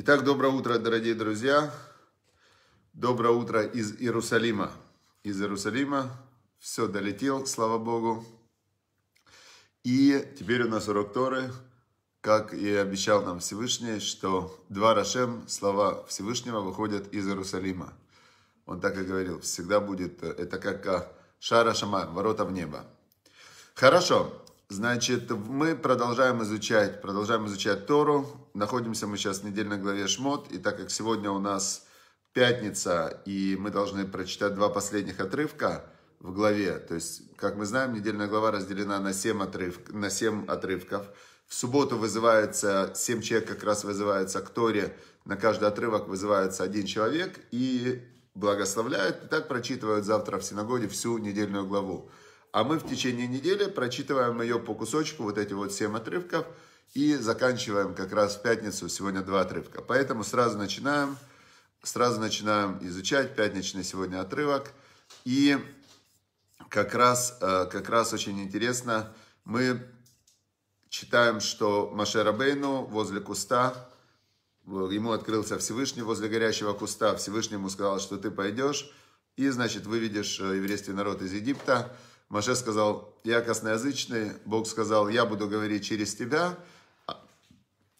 Итак, доброе утро, дорогие друзья. Доброе утро из Иерусалима. Из Иерусалима все долетел, слава Богу. И теперь у нас урок Торы, как и обещал нам Всевышний, что два Рашем, слова Всевышнего, выходят из Иерусалима. Он так и говорил, всегда будет, э, это как Шара Шамай, ворота в небо. Хорошо, Значит, мы продолжаем изучать, продолжаем изучать Тору. Находимся мы сейчас в недельной главе Шмот, и так как сегодня у нас пятница, и мы должны прочитать два последних отрывка в главе, то есть, как мы знаем, недельная глава разделена на семь отрыв, на семь отрывков. В субботу вызывается, семь человек как раз вызывается к Торе, на каждый отрывок вызывается один человек и благословляет, и так прочитывают завтра в синагоге всю недельную главу. А мы в течение недели прочитываем ее по кусочку, вот эти вот семь отрывков, и заканчиваем как раз в пятницу, сегодня два отрывка. Поэтому сразу начинаем, сразу начинаем изучать пятничный сегодня отрывок. И как раз, э, как раз очень интересно, мы читаем, что Маше Рабейну возле куста, э, ему открылся Всевышний возле горящего куста, Всевышний ему сказал, что ты пойдешь, и, значит, выведешь э, еврейский народ из Египта. Маше сказал, я косноязычный, Бог сказал, я буду говорить через тебя, а,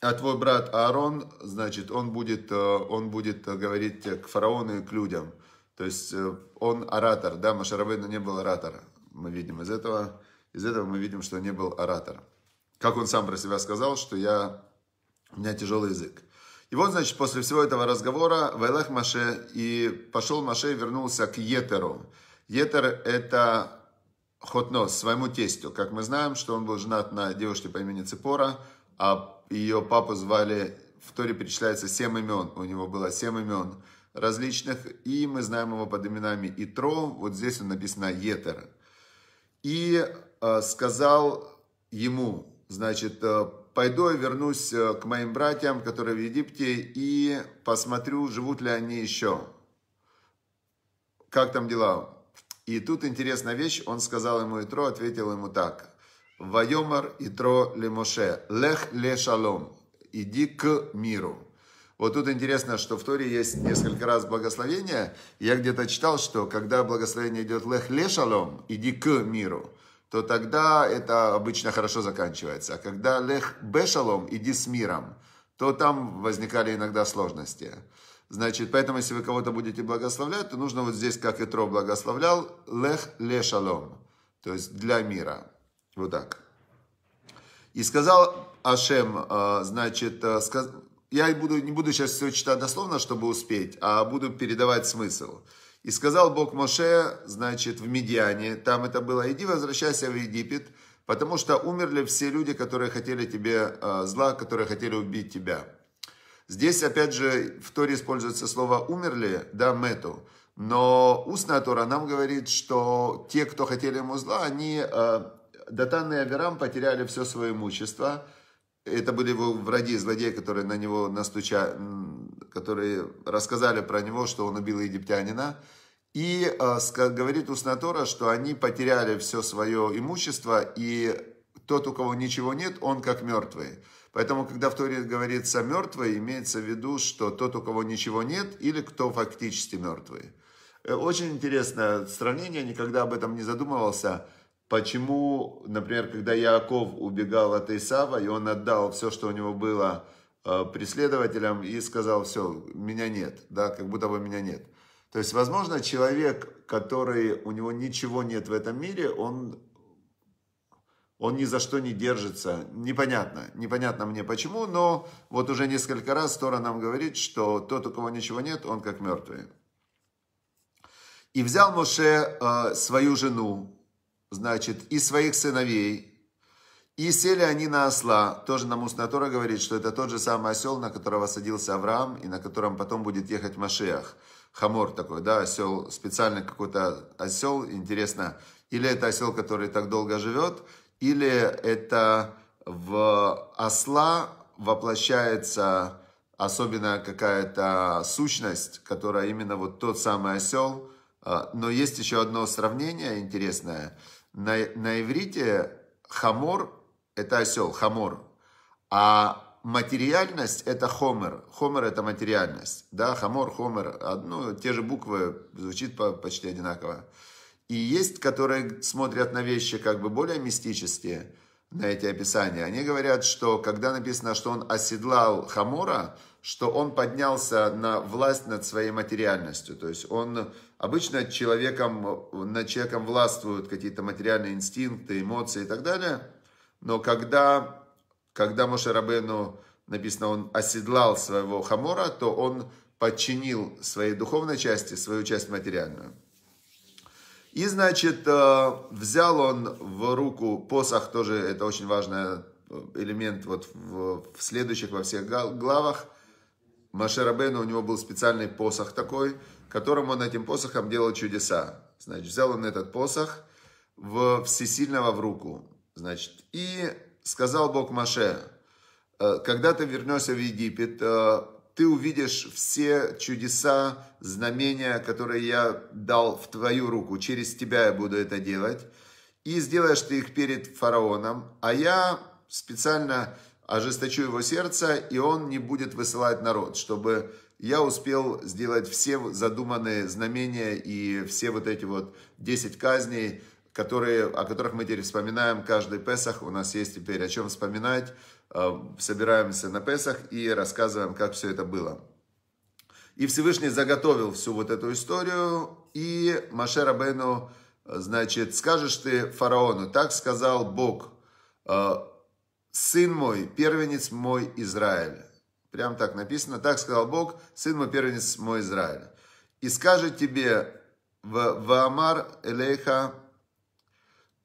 а твой брат Аарон, значит, он будет, э, он будет э, говорить э, к фараону и к людям. То есть он оратор, да, Машарабейну не был оратора. Мы видим из этого, из этого мы видим, что не был оратор. Как он сам про себя сказал, что я, у меня тяжелый язык. И вот, значит, после всего этого разговора Вайлах Маше и пошел Маше и вернулся к Етеру. Етер – это Хотнос, своему тестю. Как мы знаем, что он был женат на девушке по имени Ципора, а ее папу звали, в Торе перечисляется семь имен, у него было семь имен различных, и мы знаем его под именами Итро, вот здесь он написано Етер. И э, сказал ему, значит, «Э, пойду я вернусь э, к моим братьям, которые в Египте, и посмотрю, живут ли они еще. Как там дела? И тут интересная вещь, он сказал ему Итро, ответил ему так. Вайомар Итро Лемоше, лех ле шалом, иди к миру. Вот тут интересно, что в Торе есть несколько раз благословения. Я где-то читал, что когда благословение идет лех ле шалом, иди к миру, то тогда это обычно хорошо заканчивается. А когда лех бешалом, иди с миром, то там возникали иногда сложности. Значит, поэтому, если вы кого-то будете благословлять, то нужно вот здесь, как Итро благословлял, лех ле шалом, то есть для мира. Вот так. И сказал Ашем, э, значит, э, я буду, не буду сейчас все читать дословно, чтобы успеть, а буду передавать смысл. И сказал Бог Моше, значит, в Медиане, там это было, иди возвращайся в Египет, потому что умерли все люди, которые хотели тебе э, зла, которые хотели убить тебя. Здесь, опять же, в Торе используется слово «умерли», да, «мету». Но устная Тора нам говорит, что те, кто хотели ему зла, они, э, Датан и Аверам, потеряли все свое имущество. Это были его враги, злодеи, которые на него настучали, которые рассказали про него, что он убил египтянина. И э, говорит устная Тора, что они потеряли все свое имущество и тот, у кого ничего нет, он как мертвый. Поэтому, когда в Торе говорится «мертвый», имеется в виду, что тот, у кого ничего нет, или кто фактически мертвый. Э, очень интересное сравнение, никогда об этом не задумывался. Почему, например, когда Яаков убегал от Исава, и он отдал все, что у него было э, преследователям, и сказал, все, меня нет, да, как будто бы меня нет. То есть, возможно, человек, который, у него ничего нет в этом мире, он он ни за что не держится. Непонятно, непонятно мне почему, но вот уже несколько раз Тора нам говорит, что тот, у кого ничего нет, он как мертвый. И взял Моше э, свою жену, значит, и своих сыновей, и сели они на осла. Тоже нам устная Тора говорит, что это тот же самый осел, на которого садился Авраам, и на котором потом будет ехать Машеах. Хамор такой, да, осел, специально какой-то осел, интересно, или это осел, который так долго живет, или это в осла воплощается особенно какая-то сущность, которая именно вот тот самый осел. А, но есть еще одно сравнение интересное. На, на иврите хамор – это осел, хамор. А материальность – это хомер. Хомер – это материальность. Да, хамор, хомер. Одно, те же буквы, звучит почти одинаково. И есть, которые смотрят на вещи как бы более мистические, на эти описания. Они говорят, что когда написано, что он оседлал Хамора, что он поднялся на власть над своей материальностью. То есть он обычно человеком, над человеком властвуют какие-то материальные инстинкты, эмоции и так далее. Но когда, когда Мошерабену написано, он оседлал своего Хамора, то он подчинил своей духовной части свою часть материальную. И, значит, э, взял он в руку посох, тоже это очень важный э, элемент вот в, в следующих во всех главах. Машерабейна у него был специальный посох такой, которым он этим посохом делал чудеса. Значит, взял он этот посох в всесильного в руку. Значит, и сказал Бог Маше, «Э, когда ты вернешься в Египет, ты увидишь все чудеса, знамения, которые я дал в твою руку. Через тебя я буду это делать. И сделаешь ты их перед фараоном, а я специально ожесточу его сердце, и он не будет высылать народ, чтобы я успел сделать все задуманные знамения и все вот эти вот 10 казней, которые, о которых мы теперь вспоминаем каждый Песах. У нас есть теперь о чем вспоминать. Э, собираемся на Песах и рассказываем, как все это было. И Всевышний заготовил всю вот эту историю. И Маше Рабену, э, значит, скажешь ты фараону, так сказал Бог, э, сын мой, первенец мой Израиль. Прям так написано, так сказал Бог, сын мой, первенец мой Израиль. И скажет тебе, в Амар Элейха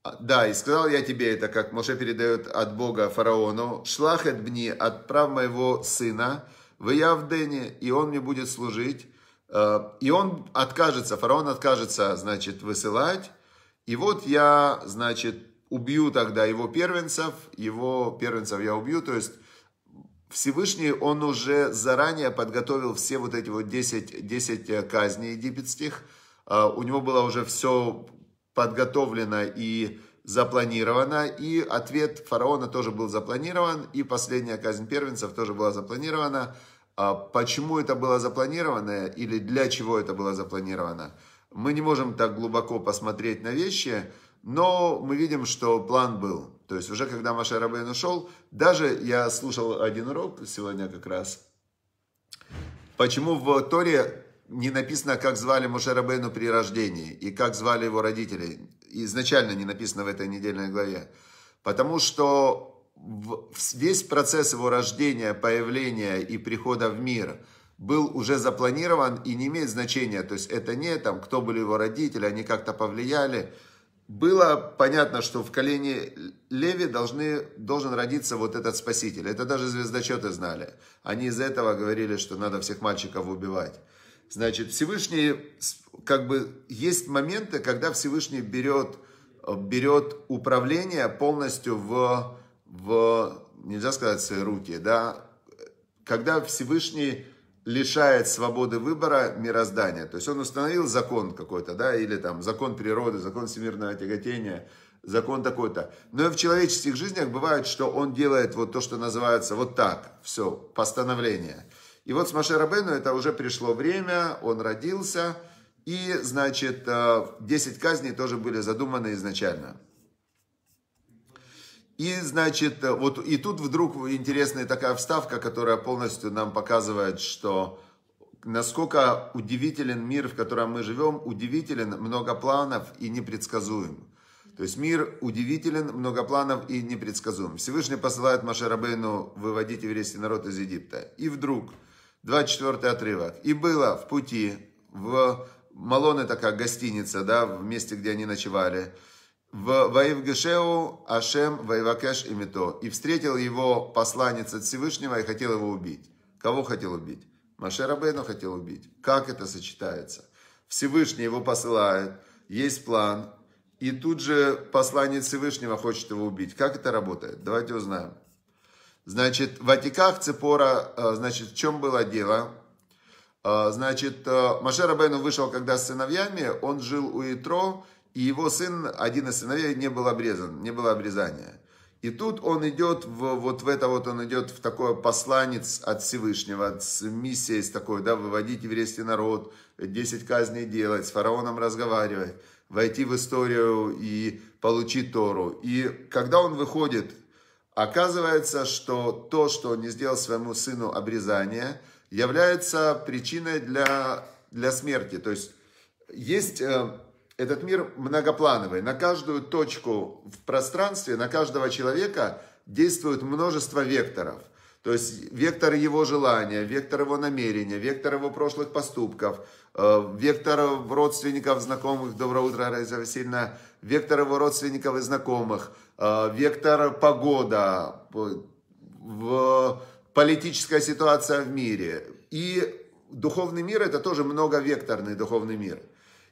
а, да, и сказал я тебе это, как Моше передает от Бога фараону, «Шлахет бни, отправь моего сына в Явдене, и он мне будет служить». Э, и он откажется, фараон откажется, значит, высылать. И вот я, значит, убью тогда его первенцев, его первенцев я убью, то есть Всевышний, он уже заранее подготовил все вот эти вот 10, 10 э, казней египетских, э, у него было уже все подготовлено и запланировано, и ответ фараона тоже был запланирован, и последняя казнь первенцев тоже была запланирована. А почему это было запланировано или для чего это было запланировано? Мы не можем так глубоко посмотреть на вещи, но мы видим, что план был. То есть уже когда Маша Рабейн ушел, даже я слушал один урок сегодня как раз, почему в Торе не написано, как звали Мушарабейну при рождении и как звали его родители. Изначально не написано в этой недельной главе. Потому что весь процесс его рождения, появления и прихода в мир был уже запланирован и не имеет значения. То есть это не там, кто были его родители, они как-то повлияли. Было понятно, что в колене Леви должны, должен родиться вот этот спаситель. Это даже звездочеты знали. Они из-за этого говорили, что надо всех мальчиков убивать. Значит, Всевышний, как бы, есть моменты, когда Всевышний берет, берет управление полностью в, в, нельзя сказать, свои руки, да, когда Всевышний лишает свободы выбора мироздания. То есть он установил закон какой-то, да, или там закон природы, закон всемирного тяготения, закон такой-то. Но и в человеческих жизнях бывает, что он делает вот то, что называется вот так, все, постановление – и вот с Маше Рабейну это уже пришло время, он родился, и, значит, 10 э, казней тоже были задуманы изначально. И, значит, э, вот и тут вдруг интересная такая вставка, которая полностью нам показывает, что насколько удивителен мир, в котором мы живем, удивителен, много планов и непредсказуем. То есть мир удивителен, много планов и непредсказуем. Всевышний посылает Маше Рабейну выводить еврейский народ из Египта. И вдруг 24 отрывок. «И было в пути, в Малон это как гостиница, да, в месте, где они ночевали, в Ваивгешеу Ашем Ваивакеш и мето. И встретил его посланец от Всевышнего и хотел его убить. Кого хотел убить? Маше Рабейну хотел убить. Как это сочетается? Всевышний его посылает, есть план, и тут же посланец Всевышнего хочет его убить. Как это работает? Давайте узнаем. Значит, в Атиках Цепора, э, значит, в чем было дело? Э, значит, э, Машер Абейну вышел, когда с сыновьями, он жил у Итро, и его сын, один из сыновей, не был обрезан, не было обрезания. И тут он идет, в, вот в это вот он идет в такое посланец от Всевышнего, с миссией с такой, да, выводить еврейский народ, 10 казней делать, с фараоном разговаривать, войти в историю и получить Тору. И когда он выходит Оказывается, что то, что он не сделал своему сыну обрезание, является причиной для, для смерти. То есть есть э, этот мир многоплановый. На каждую точку в пространстве, на каждого человека действует множество векторов. То есть вектор его желания, вектор его намерения, вектор его прошлых поступков, э, вектор родственников, знакомых, доброе утро, Раиса Васильевна, вектор его родственников и знакомых – Э, вектор погода, политическая ситуация в мире. И духовный мир – это тоже многовекторный духовный мир.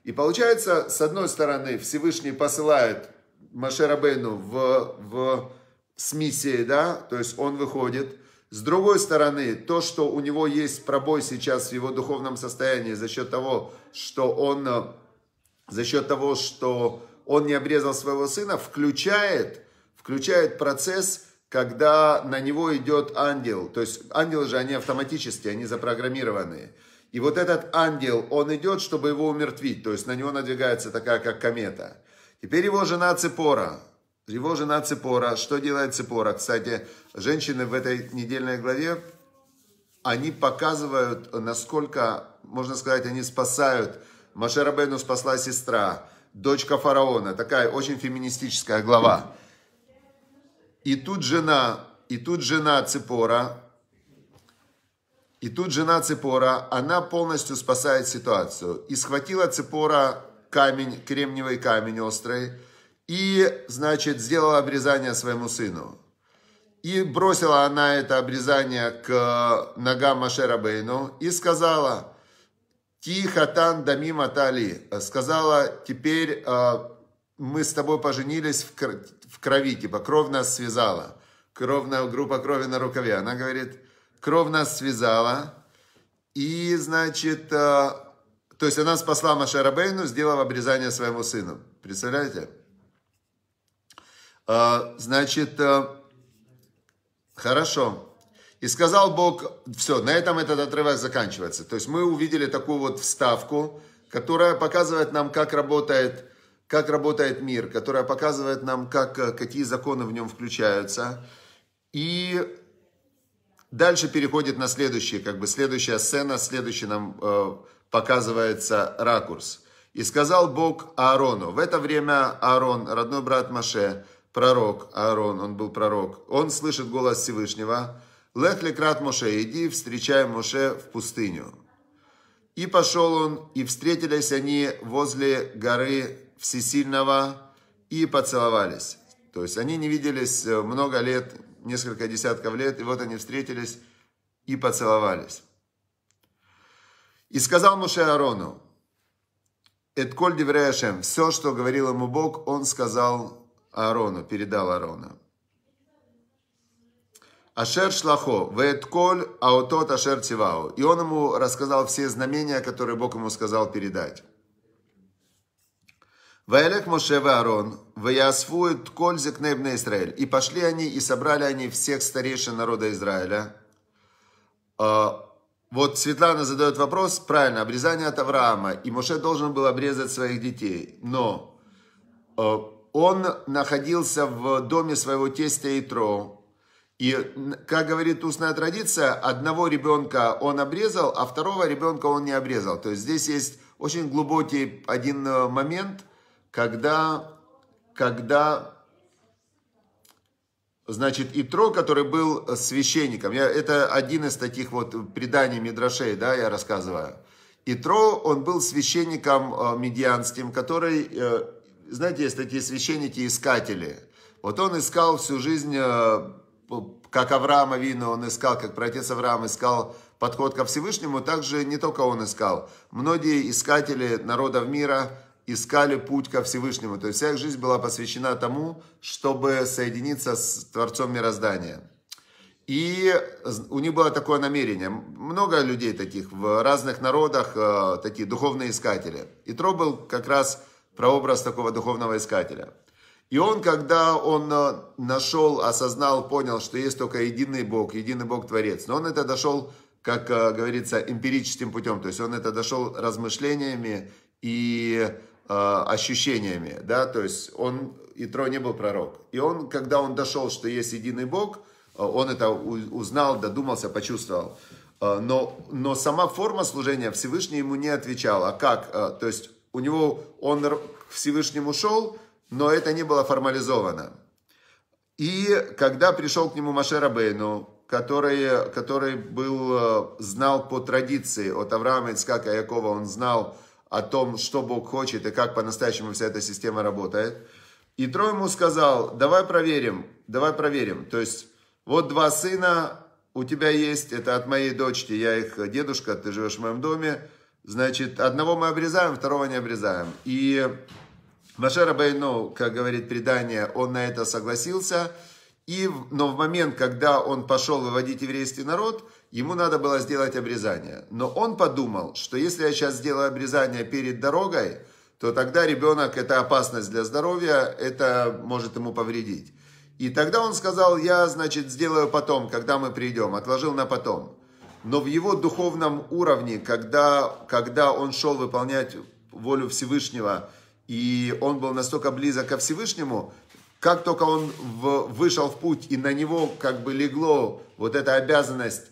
И получается, с одной стороны, Всевышний посылает Машерабейну в, в, с миссией, да, то есть он выходит. С другой стороны, то, что у него есть пробой сейчас в его духовном состоянии за счет того, что он, за счет того, что он не обрезал своего сына, включает, включает процесс, когда на него идет ангел. То есть ангелы же, они автоматически, они запрограммированные. И вот этот ангел, он идет, чтобы его умертвить. То есть на него надвигается такая, как комета. Теперь его жена Цепора. Его жена Цепора. Что делает Цепора? Кстати, женщины в этой недельной главе, они показывают, насколько, можно сказать, они спасают. Машерабену спасла сестра дочка фараона, такая очень феминистическая глава. И тут жена, и тут жена Ципора, и тут жена Ципора, она полностью спасает ситуацию. И схватила Ципора камень, кремниевый камень острый, и, значит, сделала обрезание своему сыну. И бросила она это обрезание к ногам Машера Бейну и сказала – Тихатан Дамим Атали э, сказала, теперь э, мы с тобой поженились в, кр в крови, типа кровь нас связала. Кровная группа крови на рукаве. Она говорит, кровь нас связала. И, значит, э, то есть она спасла Машарабейну, сделав обрезание своему сыну. Представляете? Э, значит, э, хорошо. И сказал Бог, все, на этом этот отрывок заканчивается. То есть мы увидели такую вот вставку, которая показывает нам, как работает, как работает мир, которая показывает нам, как, э, какие законы в нем включаются. И дальше переходит на следующий, как бы следующая сцена, следующий нам э, показывается ракурс. И сказал Бог Аарону, в это время Аарон, родной брат Маше, пророк Аарон, он был пророк, он слышит голос Всевышнего, Лех лекрат Моше, иди, встречай Моше в пустыню. И пошел он, и встретились они возле горы Всесильного, и поцеловались. То есть они не виделись э, много лет, несколько десятков лет, и вот они встретились и поцеловались. И сказал Моше Арону, "Эдколь девреяшем», все, что говорил ему Бог, он сказал Аарону, передал Аарону. Ашер Шлахо, Вэтколь Аутот Ашер Цивао. И он ему рассказал все знамения, которые Бог ему сказал передать. Ваэлек Моше Ваарон, Ваясфует Коль Зекнебне Израиль. И пошли они, и собрали они всех старейшин народа Израиля. А, вот Светлана задает вопрос, правильно, обрезание от Авраама. И Моше должен был обрезать своих детей. Но а, он находился в доме своего тестя Итро, и, как говорит устная традиция, одного ребенка он обрезал, а второго ребенка он не обрезал. То есть здесь есть очень глубокий один э, момент, когда, когда значит, Итро, который был священником, я, это один из таких вот преданий Мидрашей, да, я рассказываю. Итро, он был священником э, медианским, который, э, знаете, есть такие священники-искатели. Вот он искал всю жизнь как Авраама Вину он искал, как протец Авраам искал подход ко Всевышнему, также не только он искал. Многие искатели народов мира искали путь ко Всевышнему. То есть вся их жизнь была посвящена тому, чтобы соединиться с Творцом Мироздания. И у них было такое намерение. Много людей таких в разных народах, э, такие духовные искатели. И Тро был как раз прообраз такого духовного искателя – и он, когда он э, нашел, осознал, понял, что есть только единый Бог, единый Бог-творец, но он это дошел, как э, говорится, эмпирическим путем, то есть он это дошел размышлениями и э, ощущениями, да, то есть он, Итро не был пророк. И он, когда он дошел, что есть единый Бог, э, он это узнал, додумался, почувствовал. Но, но сама форма служения Всевышний ему не отвечала. А как? То есть у него он к Всевышнему шел, но это не было формализовано. И когда пришел к нему Маше Бейну, который, который был, э, знал по традиции от Авраама Ицкака Якова, он знал о том, что Бог хочет и как по-настоящему вся эта система работает. И Тро ему сказал, давай проверим, давай проверим. То есть, вот два сына у тебя есть, это от моей дочки, я их дедушка, ты живешь в моем доме. Значит, одного мы обрезаем, второго не обрезаем. И Маше Рабейну, как говорит предание, он на это согласился, и, но в момент, когда он пошел выводить еврейский народ, ему надо было сделать обрезание. Но он подумал, что если я сейчас сделаю обрезание перед дорогой, то тогда ребенок, это опасность для здоровья, это может ему повредить. И тогда он сказал, я, значит, сделаю потом, когда мы придем, отложил на потом. Но в его духовном уровне, когда, когда он шел выполнять волю Всевышнего, и он был настолько близок ко Всевышнему, как только он в, вышел в путь, и на него как бы легло вот эта обязанность,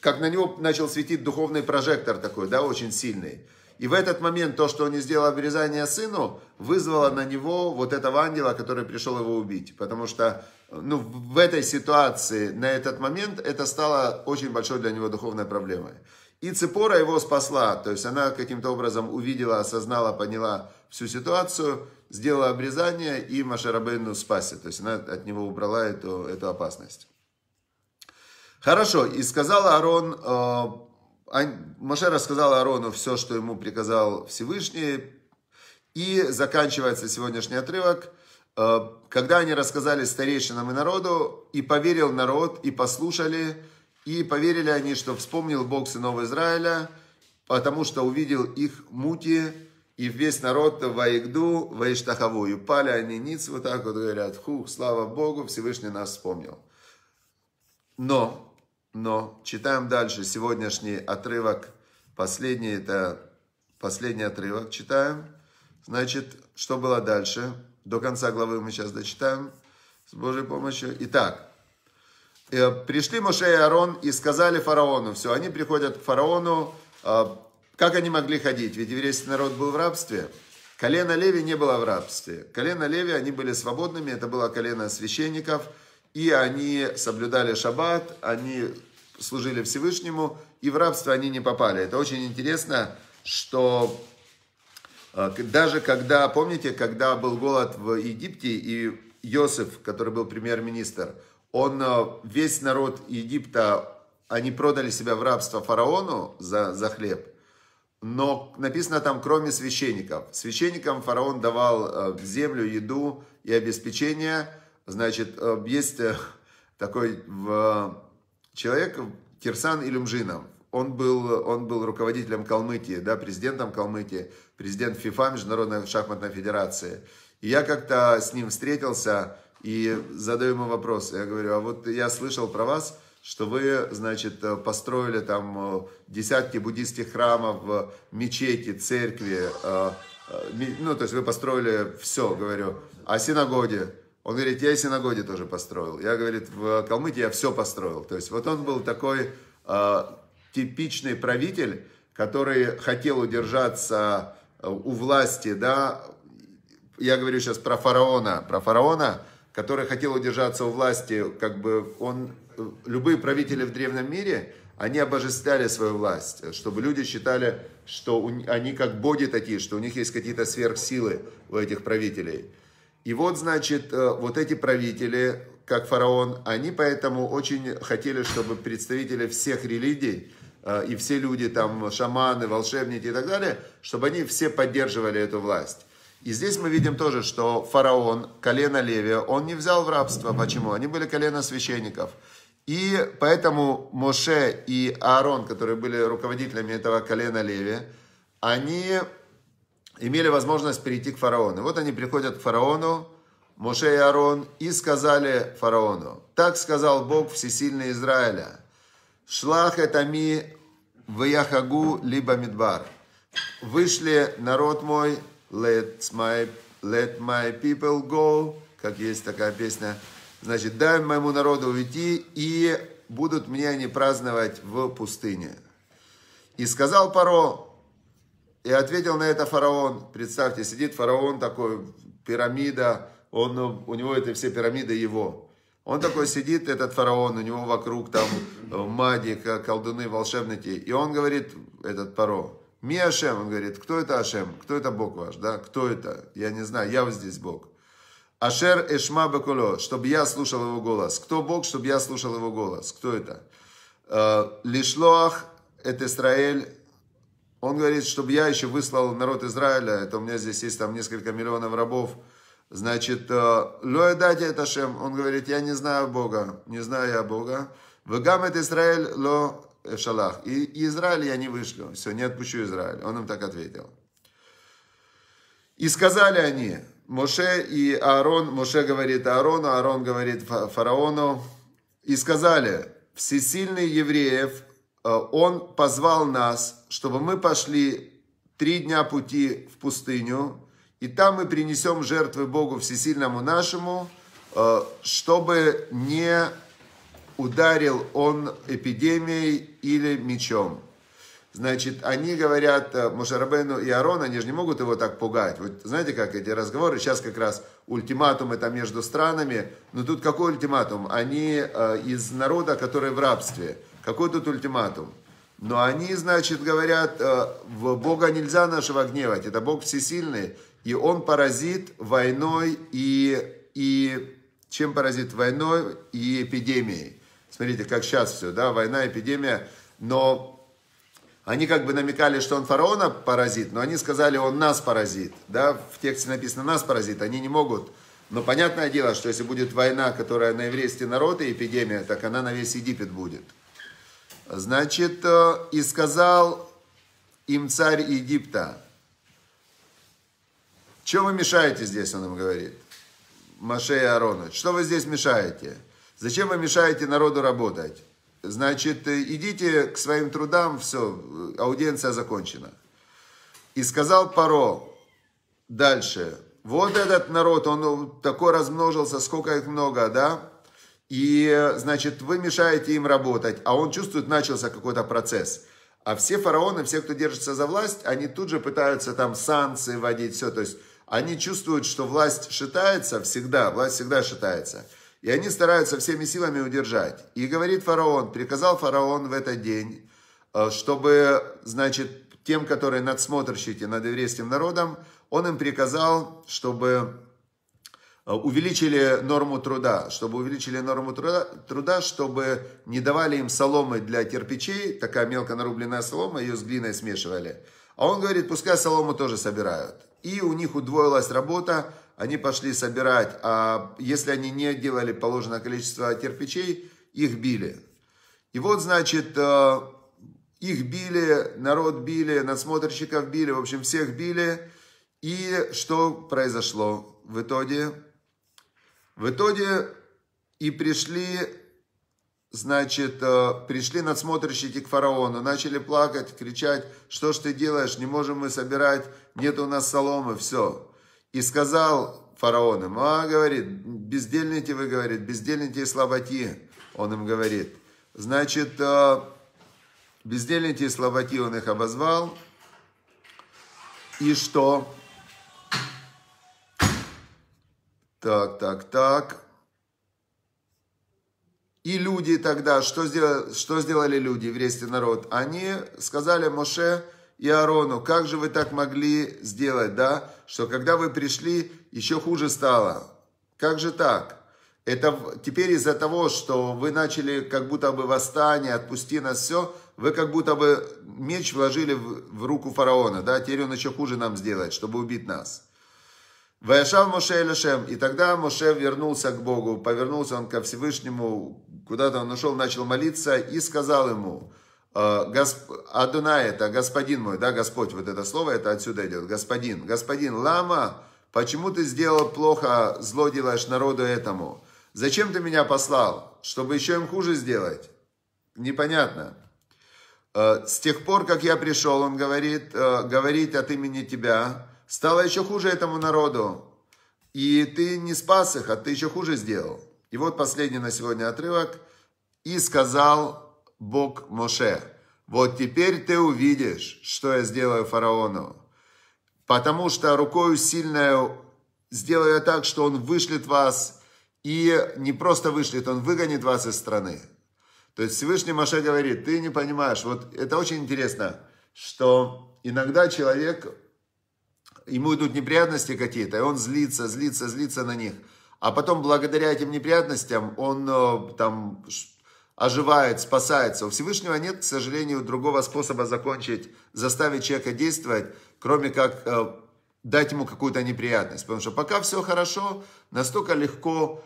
как на него начал светить духовный прожектор такой, да, очень сильный. И в этот момент то, что он не сделал обрезание сыну, вызвало на него вот этого ангела, который пришел его убить. Потому что ну, в этой ситуации, на этот момент, это стало очень большой для него духовной проблемой. И Цепора его спасла, то есть она каким-то образом увидела, осознала, поняла всю ситуацию, сделала обрезание и Машарабейну спасет, то есть она от него убрала эту, эту опасность. Хорошо, и сказал Аарон, э, Маше рассказал Аарону все, что ему приказал Всевышний, и заканчивается сегодняшний отрывок э, – когда они рассказали старейшинам и народу, и поверил народ, и послушали, и поверили они, что вспомнил Бог сынов Израиля, потому что увидел их мути, и весь народ воигду, воиштахаву. И Пали они ниц, вот так вот говорят, хух, слава Богу, Всевышний нас вспомнил. Но, но, читаем дальше сегодняшний отрывок, последний, это последний отрывок читаем. Значит, что было дальше? До конца главы мы сейчас дочитаем с Божьей помощью. Итак, Э, пришли Моше и Арон и сказали фараону, все, они приходят к фараону, э, как они могли ходить, ведь еврейский народ был в рабстве. Колено Леви не было в рабстве. Колено Леви, они были свободными, это было колено священников, и они соблюдали шаббат, они служили Всевышнему, и в рабство они не попали. Это очень интересно, что э, даже когда, помните, когда был голод в Египте, и Йосиф, который был премьер-министр, он, э, весь народ Египта, они продали себя в рабство фараону за, за хлеб, но написано там, кроме священников. Священникам фараон давал э, землю, еду и обеспечение. Значит, э, есть такой человек, Кирсан Илюмжинов, он был, он был руководителем Калмыкии, да, президентом Калмыкии, президент ФИФА, Международной шахматной федерации. И я как-то с ним встретился, и задаю ему вопрос. Я говорю, а вот я слышал про вас, что вы, значит, построили там э, десятки буддийских храмов, э, мечети, церкви. Э, ну, то есть вы построили все, говорю. А синагоги? Он говорит, я и синагоги тоже построил. Я, говорит, в Калмыкии я все построил. То есть вот он был такой типичный правитель, который хотел удержаться у власти, да, я говорю сейчас про фараона, про фараона, который хотел удержаться у власти, как бы он, э, любые правители в древнем мире, они обожествляли свою власть, чтобы люди считали, что у, они как боги такие, что у них есть какие-то сверхсилы у этих правителей. И вот, значит, э, вот эти правители, как фараон, они поэтому очень хотели, чтобы представители всех религий э, и все люди, там, шаманы, волшебники и так далее, чтобы они все поддерживали эту власть. И здесь мы видим тоже, что фараон, колено Левия, он не взял в рабство. Почему? Они были колено священников. И поэтому Моше и Аарон, которые были руководителями этого колена Леви, они имели возможность перейти к фараону. вот они приходят к фараону, Моше и Аарон, и сказали фараону, «Так сказал Бог Всесильный Израиля, «Шлах это ми в Яхагу либо Мидбар». «Вышли народ мой Let my, let my people go, как есть такая песня. Значит, дай моему народу уйти, и будут мне они праздновать в пустыне. И сказал Паро, и ответил на это фараон. Представьте, сидит фараон такой, пирамида, он, у него это все пирамиды его. Он такой сидит, этот фараон, у него вокруг там мадик, колдуны, волшебники. И он говорит, этот Паро, Ми Ашем, он говорит, кто это Ашем? Кто это Бог ваш, да? Кто это? Я не знаю, я вот здесь Бог. Ашер Эшма Бекуло, чтобы я слушал его голос. Кто Бог, чтобы я слушал его голос? Кто это? «Э, Лишлоах, это Израиль. Он говорит, чтобы я еще выслал народ Израиля. Это у меня здесь есть там несколько миллионов рабов. Значит, э, Лоя это ашем. Он говорит, я не знаю Бога. Не знаю я Бога. Вегамет Израиль ло Э, шалах. И Израиль я не вышлю. Все, не отпущу Израиль. Он им так ответил. И сказали они, Моше и Аарон, Моше говорит Аарону, Аарон говорит фараону, и сказали, всесильный евреев, э, он позвал нас, чтобы мы пошли три дня пути в пустыню, и там мы принесем жертвы Богу всесильному нашему, э, чтобы не ударил он эпидемией или мечом. Значит, они говорят э, Мушарабену и Арон, они же не могут его так пугать. Вот знаете, как эти разговоры, сейчас как раз ультиматум это между странами, но тут какой ультиматум? Они э, из народа, который в рабстве. Какой тут ультиматум? Но они, значит, говорят, э, в Бога нельзя нашего гневать, это Бог всесильный, и он поразит войной и, и чем поразит войной и эпидемией. Смотрите, как сейчас все, да, война, эпидемия, но они как бы намекали, что он фараона паразит, но они сказали, он нас паразит. Да? В тексте написано «нас паразит», они не могут. Но понятное дело, что если будет война, которая на еврейский народ и эпидемия, так она на весь Египет будет. Значит, э, и сказал им царь Египта, что вы мешаете здесь?» Он им говорит, Маше и Арону, «Что вы здесь мешаете?» Зачем вы мешаете народу работать? Значит, э, идите к своим трудам, все, аудиенция закончена. И сказал Паро дальше, вот этот народ, он э, такой размножился, сколько их много, да? И, э, значит, вы мешаете им работать, а он чувствует, начался какой-то процесс. А все фараоны, все, кто держится за власть, они тут же пытаются там санкции вводить, все. То есть они чувствуют, что власть шатается всегда, власть всегда шатается. И они стараются всеми силами удержать. И говорит фараон, приказал фараон в этот день, э, чтобы, значит, тем, которые надсмотрщики над еврейским народом, он им приказал, чтобы э, увеличили норму труда, чтобы увеличили норму труда, труда, чтобы не давали им соломы для кирпичей, такая мелко нарубленная солома, ее с глиной смешивали. А он говорит, пускай солому тоже собирают. И у них удвоилась работа, они пошли собирать, а если они не делали положенное количество кирпичей, их били. И вот, значит, э, их били, народ били, надсмотрщиков били, в общем, всех били. И что произошло в итоге? В итоге и пришли, значит, э, пришли надсмотрщики к фараону, начали плакать, кричать, что ж ты делаешь, не можем мы собирать, нет у нас соломы, все. И сказал фараонам, а, говорит, бездельните вы, говорит, бездельните и слаботи. он им говорит. Значит, э, бездельните и слаботи он их обозвал. И что? Так, так, так. И люди тогда, что сделали, что сделали люди, еврейский народ? Они сказали Моше и Арону, как же вы так могли сделать, да? что когда вы пришли, еще хуже стало. Как же так? Это теперь из-за того, что вы начали как будто бы восстание, отпусти нас все, вы как будто бы меч вложили в, в руку фараона, да, теперь он еще хуже нам сделает, чтобы убить нас. Ваяшав Моше Элешем, и тогда Моше вернулся к Богу, повернулся он ко Всевышнему, куда-то он ушел, начал молиться и сказал ему – Э, Адуна это господин мой, да, Господь, вот это слово, это отсюда идет, господин. Господин, лама, почему ты сделал плохо, зло делаешь народу этому? Зачем ты меня послал? Чтобы еще им хуже сделать? Непонятно. Э, С тех пор, как я пришел, он говорит, э, говорит от имени тебя, стало еще хуже этому народу. И ты не спас их, а ты еще хуже сделал. И вот последний на сегодня отрывок. И сказал Бог Моше, вот теперь ты увидишь, что я сделаю фараону, потому что рукою сильную сделаю я так, что он вышлет вас, и не просто вышлет, он выгонит вас из страны. То есть Всевышний Моше говорит, ты не понимаешь, вот это очень интересно, что иногда человек, ему идут неприятности какие-то, и он злится, злится, злится на них. А потом, благодаря этим неприятностям, он э, там оживает, спасается. У Всевышнего нет, к сожалению, другого способа закончить, заставить человека действовать, кроме как э, дать ему какую-то неприятность. Потому что пока все хорошо, настолько легко,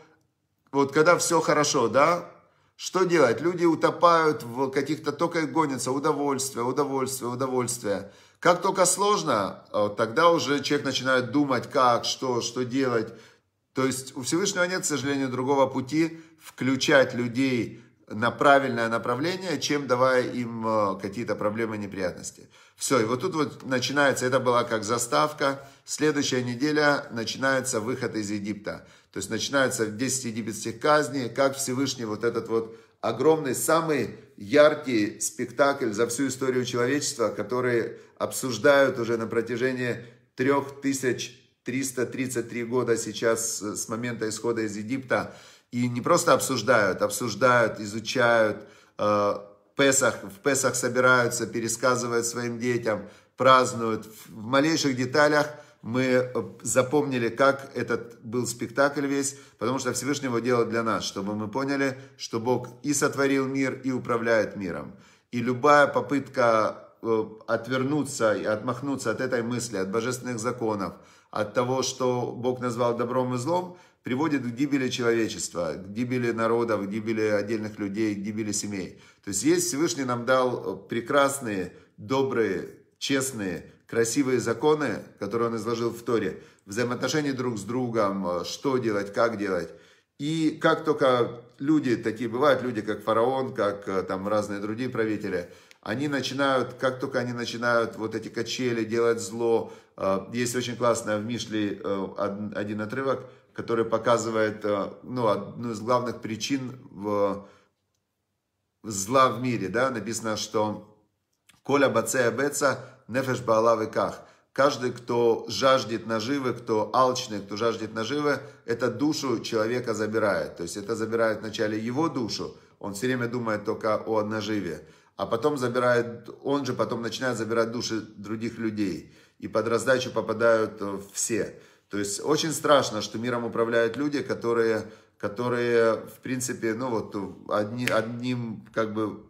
вот когда все хорошо, да, что делать? Люди утопают в каких-то, только гонятся, удовольствие, удовольствие, удовольствие. Как только сложно, э, тогда уже человек начинает думать, как, что, что делать. То есть у Всевышнего нет, к сожалению, другого пути включать людей на правильное направление, чем давая им э, какие-то проблемы, неприятности. Все, и вот тут вот начинается, это была как заставка, следующая неделя начинается выход из Египта. То есть начинается 10 египетских казней, как Всевышний вот этот вот огромный, самый яркий спектакль за всю историю человечества, который обсуждают уже на протяжении 3333 года сейчас э, с момента исхода из Египта. И не просто обсуждают, обсуждают, изучают. Э, Песах, в Песах собираются, пересказывают своим детям, празднуют. В малейших деталях мы э, запомнили, как этот был спектакль весь, потому что всевышнего дело для нас, чтобы мы поняли, что Бог и сотворил мир, и управляет миром. И любая попытка э, отвернуться и отмахнуться от этой мысли, от божественных законов, от того, что Бог назвал добром и злом – приводит к гибели человечества, к гибели народов, к гибели отдельных людей, к гибели семей. То есть есть Всевышний нам дал э, прекрасные, добрые, честные, красивые законы, которые он изложил в Торе, взаимоотношения друг с другом, э, что делать, как делать. И как только люди, такие бывают люди, как фараон, как э, там разные другие правители, они начинают, как только они начинают вот эти качели делать зло, есть очень классная в Мишле один отрывок – который показывает э, ну, одну из главных причин в зла в мире. Да? Написано, что «Коля бацея беца нефеш баалавы ках». Каждый, кто жаждет наживы, кто алчный, кто жаждет наживы, это душу человека забирает. То есть это забирает вначале его душу, он все время думает только о наживе, а потом забирает, он же потом начинает забирать души других людей. И под раздачу попадают э, все. То есть очень страшно, что миром управляют люди, которые, которые в принципе, ну вот одни, одним, как бы,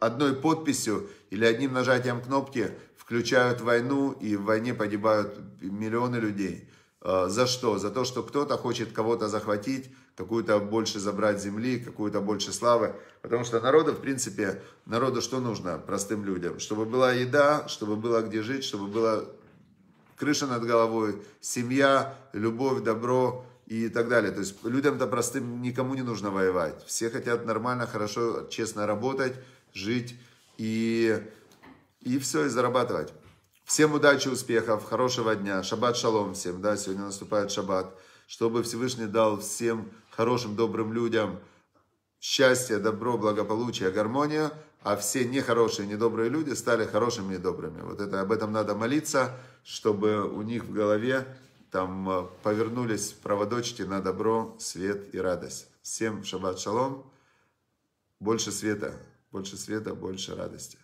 одной подписью или одним нажатием кнопки включают войну, и в войне погибают миллионы людей. А, за что? За то, что кто-то хочет кого-то захватить, какую-то больше забрать земли, какую-то больше славы. Потому что народу, в принципе, народу что нужно простым людям? Чтобы была еда, чтобы было где жить, чтобы было крыша над головой, семья, любовь, добро и так далее. То есть людям-то простым никому не нужно воевать. Все хотят нормально, хорошо, честно работать, жить и, и все, и зарабатывать. Всем удачи, успехов, хорошего дня. Шаббат шалом всем, да, сегодня наступает шаббат. Чтобы Всевышний дал всем хорошим, добрым людям счастье, добро, благополучие, гармонию а все нехорошие, недобрые люди стали хорошими и добрыми. Вот это, об этом надо молиться, чтобы у них в голове там э, повернулись проводочки на добро, свет и радость. Всем шаббат шалом, больше света, больше света, больше радости.